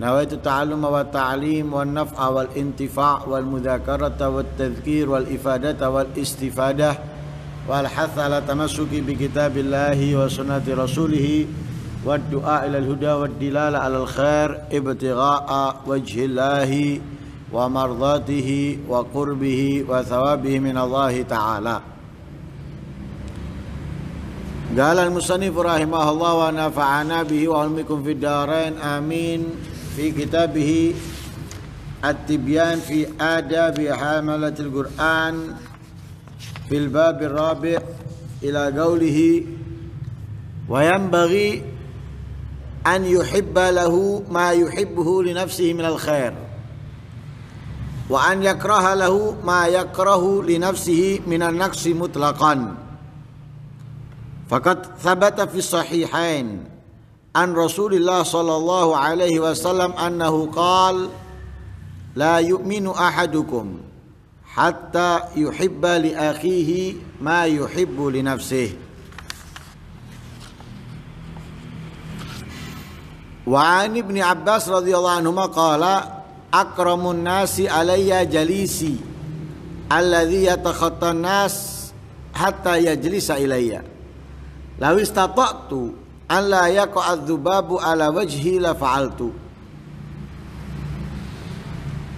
نويت التعلم والتعليم والنفع والانتفاع والمذاكرة والتذكير والإفادة والاستفادة والحث على التمسك بكتاب الله وسنة رسوله والدعاء إلى الهدى والدلالة على الخير ابتغاء وجه الله ومرضاته وقربه وثوابه من الله تعالى قال المصنف رحمه الله ونفعنا به وعلمكم في الدارين آمين في كتابه التبيان في آداب حاملة القرآن في الباب الرابع إلى قوله وينبغي أن يحب له ما يحبه لنفسه من الخير وأن يكره له ما يكره لنفسه من النقص مطلقا فقد ثبت في الصحيحين an Rasulullah sallallahu alaihi wasallam annahu qal la yu'minu ahadukum hatta yuhibba li akhihi ma yuhibbu li nafsihi wa an ibni Abbas radhiyallahu anhu qala akramun nasi alayya jalisi alladhi yatakhatta nas hatta yajlisa ilayya law istata'tu alla adzubabu ala wajhi la fa'altu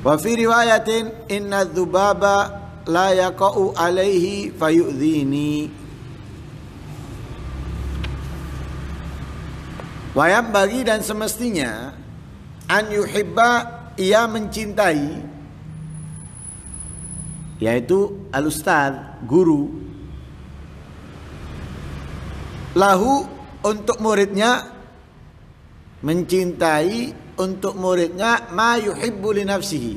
wa fi riwayatin inna adzubaba la yaqa'u alaihi fayu'dhini Wayam bagi dan semestinya an yuhibba ia mencintai yaitu alustad guru lahu untuk muridnya mencintai untuk muridnya ma yuhibbu li nafsihi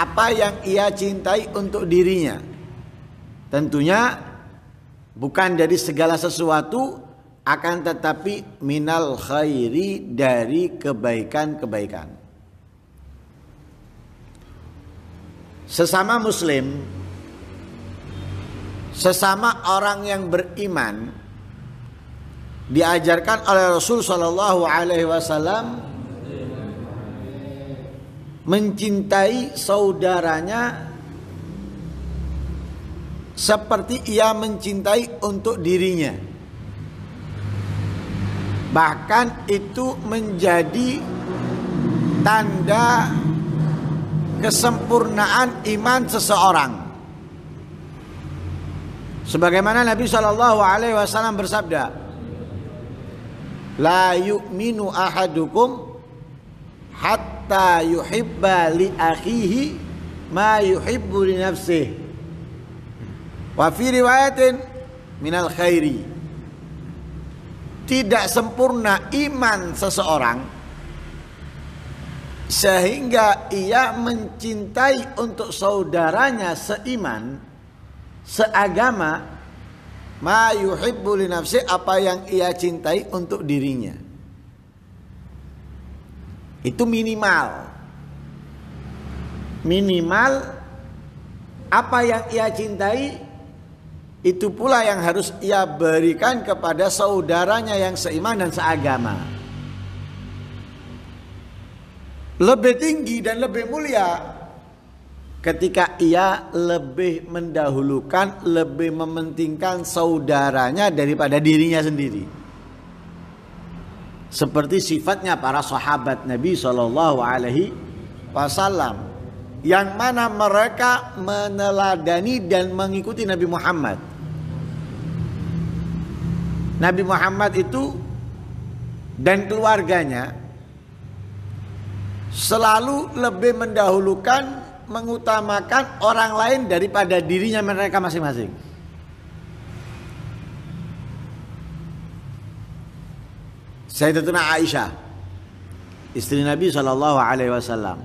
apa yang ia cintai untuk dirinya tentunya bukan dari segala sesuatu akan tetapi minal khairi dari kebaikan-kebaikan sesama muslim sesama orang yang beriman diajarkan oleh Rasul Shallallahu Alaihi Wasallam mencintai saudaranya seperti ia mencintai untuk dirinya. Bahkan itu menjadi tanda kesempurnaan iman seseorang. Sebagaimana Nabi Shallallahu Alaihi Wasallam bersabda, La yu'minu ahadukum hatta yuhibba li akhihi ma yuhibbu li nafsihi. Wa fi riwayatin minal khairi. Tidak sempurna iman seseorang sehingga ia mencintai untuk saudaranya seiman, seagama ma yuhibbu li nafsi apa yang ia cintai untuk dirinya. Itu minimal. Minimal apa yang ia cintai itu pula yang harus ia berikan kepada saudaranya yang seiman dan seagama. Lebih tinggi dan lebih mulia ketika ia lebih mendahulukan, lebih mementingkan saudaranya daripada dirinya sendiri. Seperti sifatnya para sahabat Nabi Shallallahu Alaihi Wasallam, yang mana mereka meneladani dan mengikuti Nabi Muhammad. Nabi Muhammad itu dan keluarganya selalu lebih mendahulukan mengutamakan orang lain daripada dirinya mereka masing-masing. Sayyidatuna Aisyah istri Nabi Shallallahu alaihi wasallam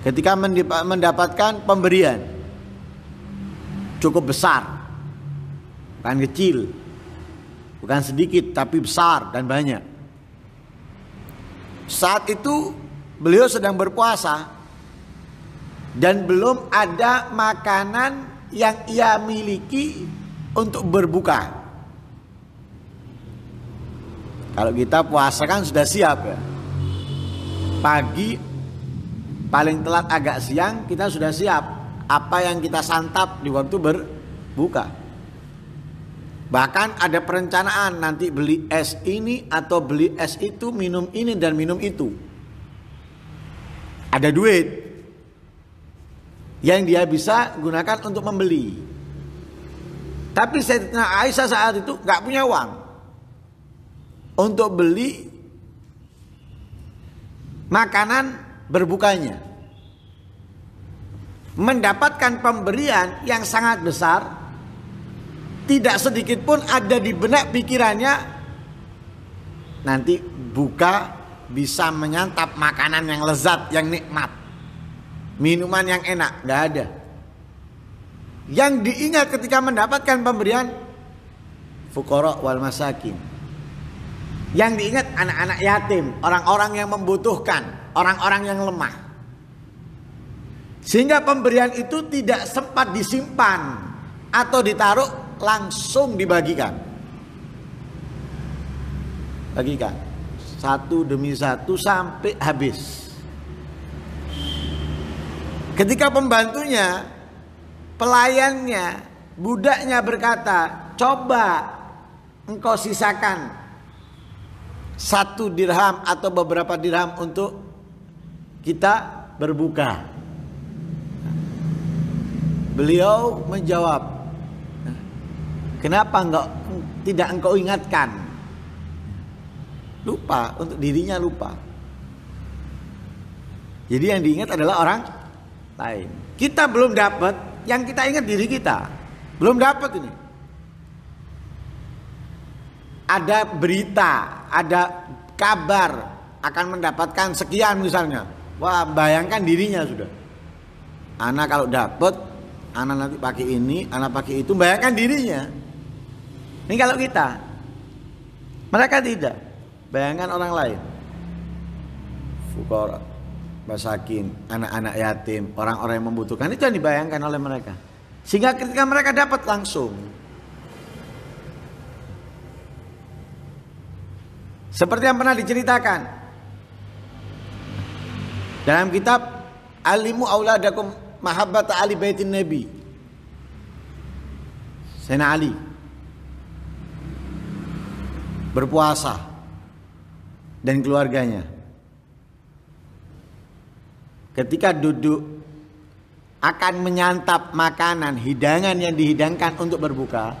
ketika mendapatkan pemberian cukup besar bukan kecil bukan sedikit tapi besar dan banyak saat itu beliau sedang berpuasa dan belum ada makanan yang ia miliki untuk berbuka. Kalau kita puasa kan sudah siap ya. Pagi paling telat agak siang kita sudah siap apa yang kita santap di waktu berbuka. Bahkan ada perencanaan nanti beli es ini atau beli es itu, minum ini dan minum itu ada duit yang dia bisa gunakan untuk membeli. Tapi Sayyidina Aisyah saat itu nggak punya uang untuk beli makanan berbukanya. Mendapatkan pemberian yang sangat besar, tidak sedikit pun ada di benak pikirannya nanti buka bisa menyantap makanan yang lezat, yang nikmat, minuman yang enak, nggak ada. Yang diingat ketika mendapatkan pemberian fukoro wal masakin. Yang diingat anak-anak yatim, orang-orang yang membutuhkan, orang-orang yang lemah. Sehingga pemberian itu tidak sempat disimpan atau ditaruh langsung dibagikan. Bagikan satu demi satu sampai habis. Ketika pembantunya, pelayannya, budaknya berkata, "Coba engkau sisakan satu dirham atau beberapa dirham untuk kita berbuka." Beliau menjawab, "Kenapa enggak tidak engkau ingatkan?" lupa untuk dirinya lupa. Jadi yang diingat adalah orang lain. Kita belum dapat, yang kita ingat diri kita. Belum dapat ini. Ada berita, ada kabar akan mendapatkan sekian misalnya. Wah, bayangkan dirinya sudah. Anak kalau dapat, anak nanti pakai ini, anak pakai itu, bayangkan dirinya. Ini kalau kita. Mereka tidak. Bayangkan orang lain fukor masakin anak-anak yatim orang-orang yang membutuhkan itu yang dibayangkan oleh mereka sehingga ketika mereka dapat langsung seperti yang pernah diceritakan dalam kitab alimu auladakum mahabbat ali baitin nabi Sena Ali berpuasa dan keluarganya. Ketika duduk akan menyantap makanan, hidangan yang dihidangkan untuk berbuka,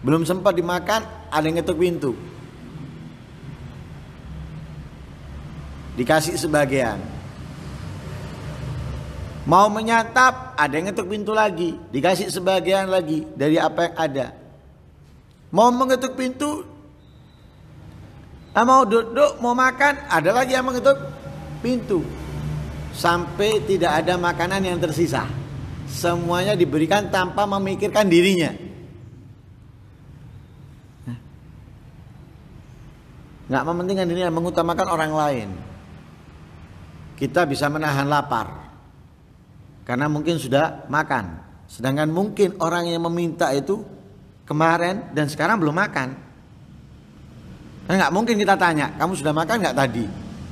belum sempat dimakan, ada yang ngetuk pintu. Dikasih sebagian. Mau menyantap, ada yang ngetuk pintu lagi, dikasih sebagian lagi dari apa yang ada. Mau mengetuk pintu, Nah, mau duduk, mau makan, ada lagi yang mengetuk pintu. Sampai tidak ada makanan yang tersisa. Semuanya diberikan tanpa memikirkan dirinya. Nggak mementingkan dirinya, mengutamakan orang lain. Kita bisa menahan lapar. Karena mungkin sudah makan. Sedangkan mungkin orang yang meminta itu kemarin dan sekarang belum makan. Kan nggak mungkin kita tanya, kamu sudah makan nggak tadi?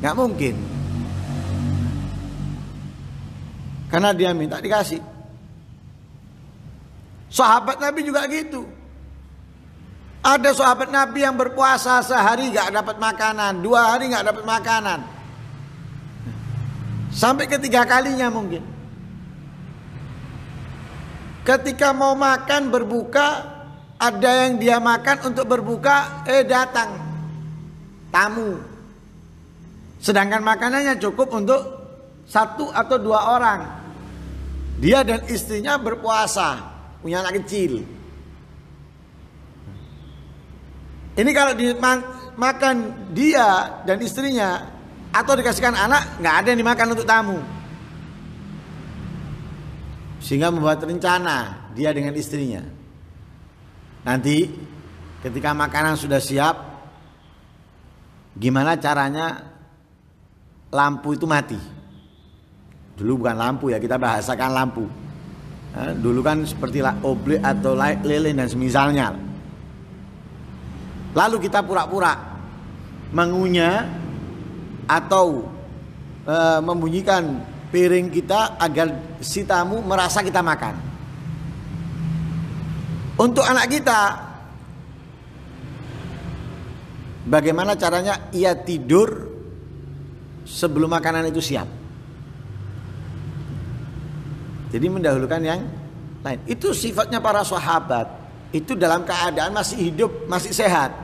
Nggak mungkin. Karena dia minta dikasih. Sahabat Nabi juga gitu. Ada sahabat Nabi yang berpuasa sehari nggak dapat makanan, dua hari nggak dapat makanan, sampai ketiga kalinya mungkin. Ketika mau makan berbuka, ada yang dia makan untuk berbuka, eh datang tamu. Sedangkan makanannya cukup untuk satu atau dua orang. Dia dan istrinya berpuasa, punya anak kecil. Ini kalau dimakan dia dan istrinya atau dikasihkan anak, nggak ada yang dimakan untuk tamu. Sehingga membuat rencana dia dengan istrinya. Nanti ketika makanan sudah siap, gimana caranya lampu itu mati. Dulu bukan lampu ya, kita bahasakan lampu. Eh, dulu kan seperti oblik atau lilin dan semisalnya. Lalu kita pura-pura mengunyah atau e, membunyikan piring kita agar si tamu merasa kita makan. Untuk anak kita bagaimana caranya ia tidur sebelum makanan itu siap. Jadi mendahulukan yang lain. Itu sifatnya para sahabat. Itu dalam keadaan masih hidup, masih sehat.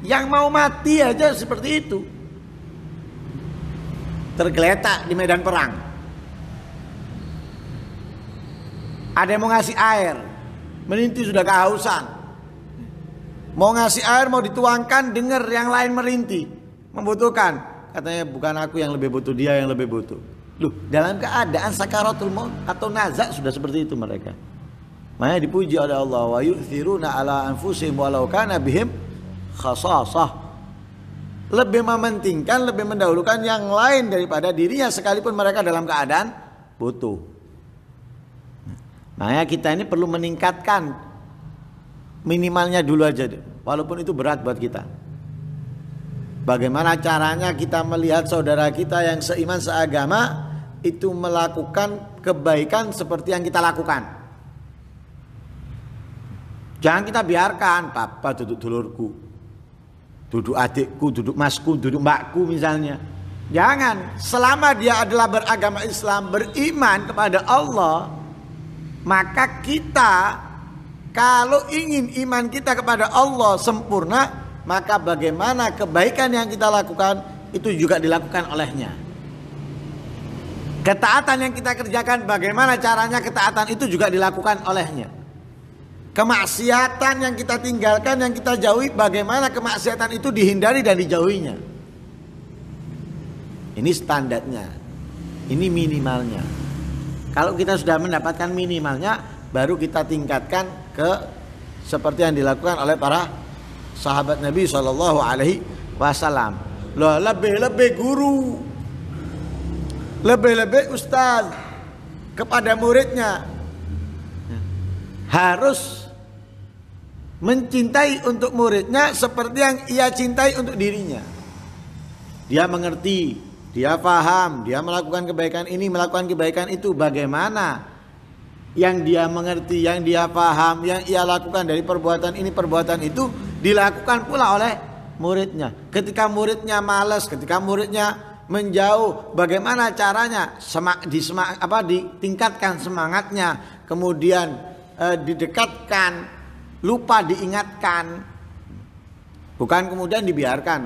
Yang mau mati aja seperti itu. Tergeletak di medan perang. Ada yang mau ngasih air. Meninti sudah kehausan. Mau ngasih air, mau dituangkan, dengar yang lain merintih. Membutuhkan. Katanya bukan aku yang lebih butuh, dia yang lebih butuh. Loh, dalam keadaan sakaratul maut atau nazak sudah seperti itu mereka. Makanya dipuji oleh Allah wa yu'thiruna ala anfusihim walau kana bihim khasasah. Lebih mementingkan, lebih mendahulukan yang lain daripada dirinya sekalipun mereka dalam keadaan butuh. Nah, makanya kita ini perlu meningkatkan minimalnya dulu aja deh, walaupun itu berat buat kita. Bagaimana caranya kita melihat saudara kita yang seiman seagama itu melakukan kebaikan seperti yang kita lakukan. Jangan kita biarkan papa duduk dulurku, duduk adikku, duduk masku, duduk mbakku misalnya. Jangan, selama dia adalah beragama Islam, beriman kepada Allah, maka kita kalau ingin iman kita kepada Allah sempurna, maka bagaimana kebaikan yang kita lakukan itu juga dilakukan olehnya. Ketaatan yang kita kerjakan, bagaimana caranya ketaatan itu juga dilakukan olehnya. Kemaksiatan yang kita tinggalkan, yang kita jauhi, bagaimana kemaksiatan itu dihindari dan dijauhinya. Ini standarnya, ini minimalnya. Kalau kita sudah mendapatkan minimalnya, baru kita tingkatkan ke seperti yang dilakukan oleh para sahabat Nabi Shallallahu Alaihi Wasallam. Loh, lebih-lebih guru, lebih-lebih ustaz kepada muridnya harus mencintai untuk muridnya seperti yang ia cintai untuk dirinya. Dia mengerti, dia paham, dia melakukan kebaikan ini, melakukan kebaikan itu. Bagaimana yang dia mengerti, yang dia paham, yang ia lakukan dari perbuatan ini perbuatan itu dilakukan pula oleh muridnya. Ketika muridnya malas, ketika muridnya menjauh, bagaimana caranya semak, semak, apa, ditingkatkan semangatnya, kemudian e, didekatkan, lupa diingatkan, bukan kemudian dibiarkan.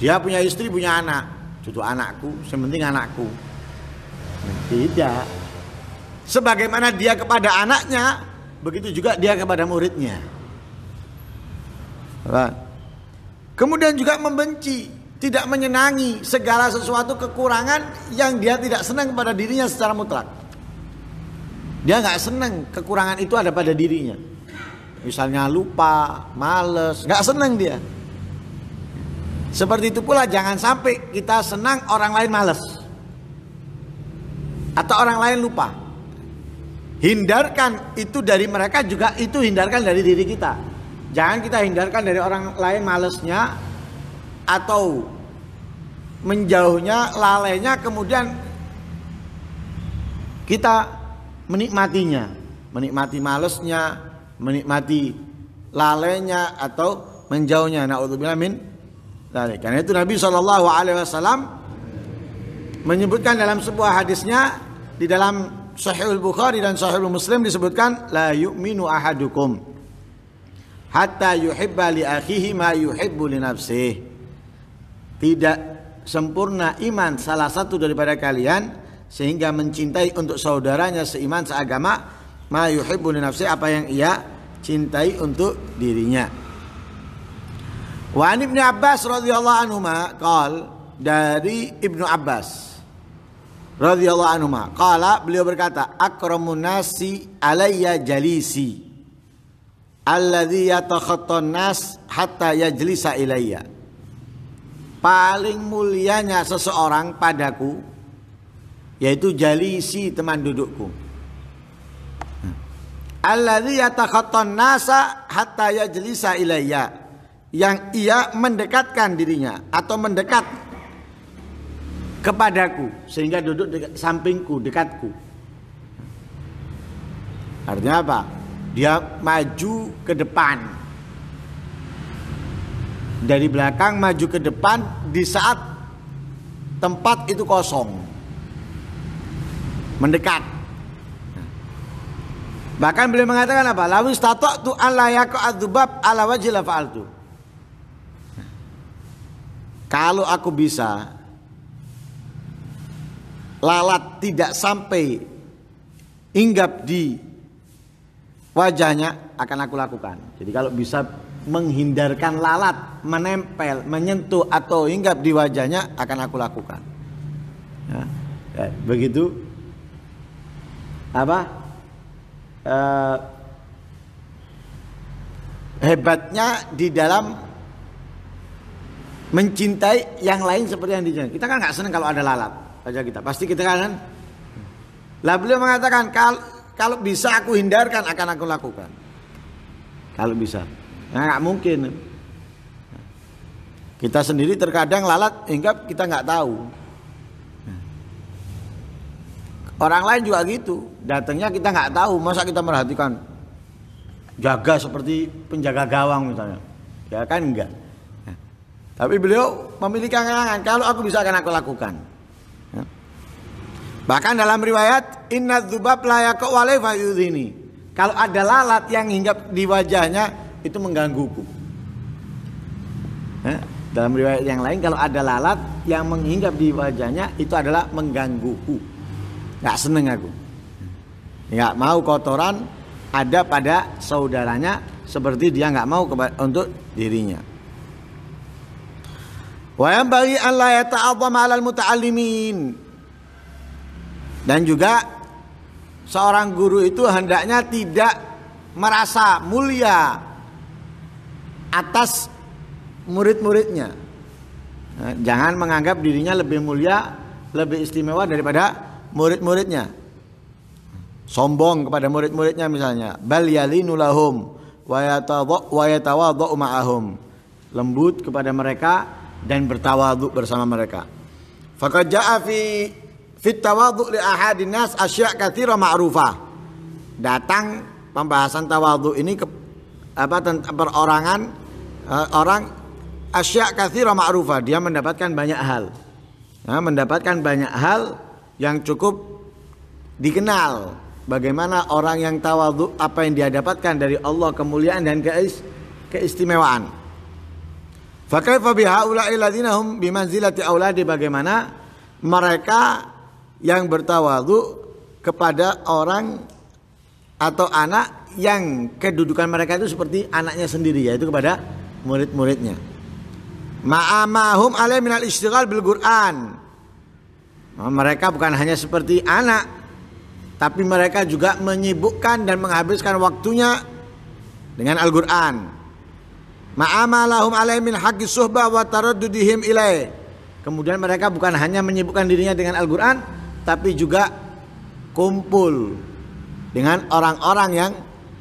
Dia punya istri, punya anak, cucu anakku, sementing anakku. Tidak. Sebagaimana dia kepada anaknya, begitu juga dia kepada muridnya. Kemudian juga membenci, tidak menyenangi segala sesuatu kekurangan yang dia tidak senang pada dirinya secara mutlak. Dia nggak senang kekurangan itu ada pada dirinya. Misalnya lupa, males, nggak senang dia. Seperti itu pula jangan sampai kita senang orang lain males atau orang lain lupa. Hindarkan itu dari mereka juga itu hindarkan dari diri kita. Jangan kita hindarkan dari orang lain malesnya atau menjauhnya, lalainya kemudian kita menikmatinya, menikmati malesnya, menikmati lalainya atau menjauhnya. Nauzubillah min Karena itu Nabi saw menyebutkan dalam sebuah hadisnya di dalam Sahihul Bukhari dan Sahihul Muslim disebutkan la yu'minu ahadukum hatta yuhibba li akhihi ma yuhibbu li nafsihi. Tidak sempurna iman salah satu daripada kalian sehingga mencintai untuk saudaranya seiman seagama ma yuhibbu li nafsihi apa yang ia cintai untuk dirinya. Wa Ibnu Abbas radhiyallahu anhu qal dari Ibnu Abbas radhiyallahu anhu Kala beliau berkata akramun nasi alayya jalisi alladhi yatakhatta nas hatta yajlisa ilayya paling mulianya seseorang padaku yaitu jalisi teman dudukku alladhi yatakhatta nasa hatta yajlisa ilayya yang ia mendekatkan dirinya atau mendekat kepadaku sehingga duduk dekat sampingku dekatku artinya apa dia maju ke depan dari belakang maju ke depan di saat tempat itu kosong mendekat bahkan beliau mengatakan apa lalu statok tu alayaku adubab ala faal tu. kalau aku bisa lalat tidak sampai hinggap di wajahnya akan aku lakukan. Jadi kalau bisa menghindarkan lalat menempel, menyentuh atau hinggap di wajahnya akan aku lakukan. Ya, ya begitu apa uh, hebatnya di dalam mencintai yang lain seperti yang dicintai. Kita kan nggak senang kalau ada lalat saja kita. Pasti kita kan, kan. Lah beliau mengatakan kalau kalau bisa aku hindarkan akan aku lakukan. Kalau bisa. Nah, nggak mungkin. Kita sendiri terkadang lalat hingga kita nggak tahu. Orang lain juga gitu. Datangnya kita nggak tahu. Masa kita merhatikan jaga seperti penjaga gawang misalnya. Ya kan enggak. Tapi beliau memiliki kenangan Kalau aku bisa akan aku lakukan. Bahkan dalam riwayat inna dzubab la yaqwale Kalau ada lalat yang hinggap di wajahnya itu menggangguku. Hah? Eh, dalam riwayat yang lain kalau ada lalat yang menghinggap di wajahnya itu adalah menggangguku. Gak seneng aku. Gak mau kotoran ada pada saudaranya seperti dia nggak mau untuk dirinya. Wa yang bagi Allah yata'azzam 'alal mutaalimin dan juga seorang guru itu hendaknya tidak merasa mulia atas murid-muridnya. Nah, jangan menganggap dirinya lebih mulia, lebih istimewa daripada murid-muridnya. Sombong kepada murid-muridnya misalnya. Bal yalinu lahum wa ma'ahum. Lembut kepada mereka dan bertawadhu bersama mereka. Faqad fi Fit tawadhu li ahadin nas asya' katsira ma'rufa Datang pembahasan tawadhu ini ke apa perorangan uh, orang asya' katsira ma'rufa dia mendapatkan banyak hal. ya, mendapatkan banyak hal yang cukup dikenal bagaimana orang yang tawadhu apa yang dia dapatkan dari Allah kemuliaan dan keis, keistimewaan. Fakaifa bihaula'i ladinahum bimanzilati auladi bagaimana mereka yang bertawadu kepada orang atau anak yang kedudukan mereka itu seperti anaknya sendiri yaitu kepada murid-muridnya. Ma'amahum alaih minal istighal bil Qur'an. Nah, mereka bukan hanya seperti anak tapi mereka juga menyibukkan dan menghabiskan waktunya dengan Al-Qur'an. Ma'amalahum alaih min haqqi suhbah wa taraddudihim ilaih. Kemudian mereka bukan hanya menyibukkan dirinya dengan Al-Qur'an, tapi juga kumpul dengan orang-orang yang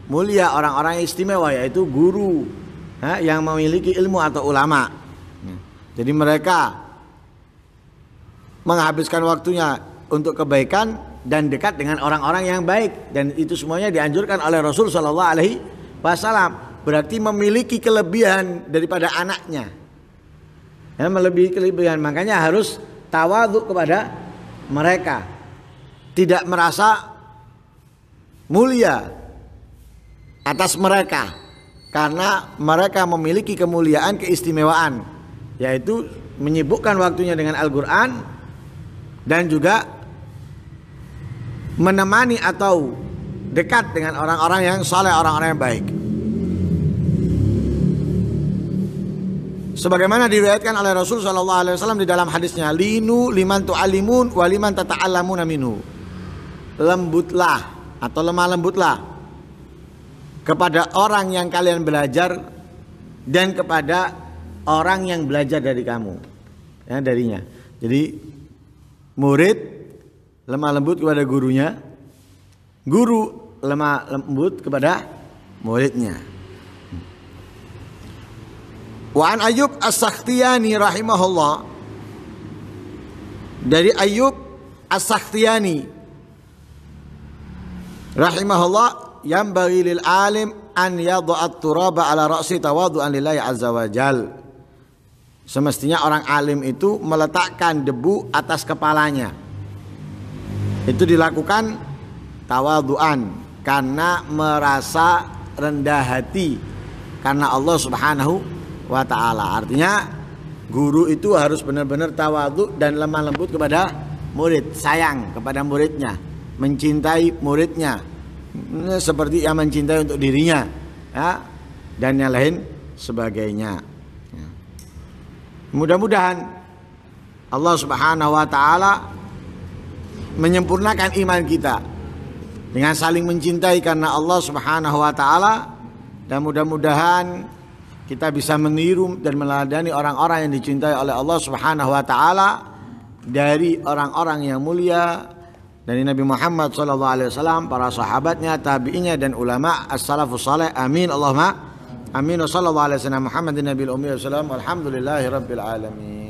mulia, orang-orang istimewa yaitu guru ya, yang memiliki ilmu atau ulama. Jadi mereka menghabiskan waktunya untuk kebaikan dan dekat dengan orang-orang yang baik dan itu semuanya dianjurkan oleh Rasul Shallallahu Alaihi Wasallam berarti memiliki kelebihan daripada anaknya ya, melebihi kelebihan makanya harus tawaduk kepada mereka tidak merasa mulia atas mereka karena mereka memiliki kemuliaan keistimewaan yaitu menyibukkan waktunya dengan Al-Qur'an dan juga menemani atau dekat dengan orang-orang yang soleh, orang-orang yang baik. Sebagaimana diriwayatkan oleh Rasul Shallallahu Alaihi Wasallam di dalam hadisnya, linu liman alimun wa tata alamun minhu. Lembutlah atau lemah lembutlah kepada orang yang kalian belajar dan kepada orang yang belajar dari kamu. Ya, darinya. Jadi murid lemah lembut kepada gurunya, guru lemah lembut kepada muridnya. Wa an Ayyub As-Sakhtiyani rahimahullah dari Ayub As-Sakhtiyani rahimahullah yang bagi lil alim an yadha'at turaba ala ra'si tawadhu'an lillahi azza wa jal. Semestinya orang alim itu meletakkan debu atas kepalanya. Itu dilakukan tawaduan karena merasa rendah hati karena Allah Subhanahu wa taala. Artinya guru itu harus benar-benar tawadu dan lemah lembut kepada murid, sayang kepada muridnya, mencintai muridnya seperti yang mencintai untuk dirinya ya, dan yang lain sebagainya. Ya. Mudah-mudahan Allah Subhanahu wa taala menyempurnakan iman kita dengan saling mencintai karena Allah Subhanahu wa taala dan mudah-mudahan kita bisa meniru dan meladani orang-orang yang dicintai oleh Allah Subhanahu wa taala dari orang-orang yang mulia dari Nabi Muhammad sallallahu alaihi wasallam, para sahabatnya, tabi'inya dan ulama as-salafus saleh. Amin Allahumma. Amin sallallahu alaihi wasallam Muhammadin nabiyil ummi wasallam. Alhamdulillahirabbil alamin.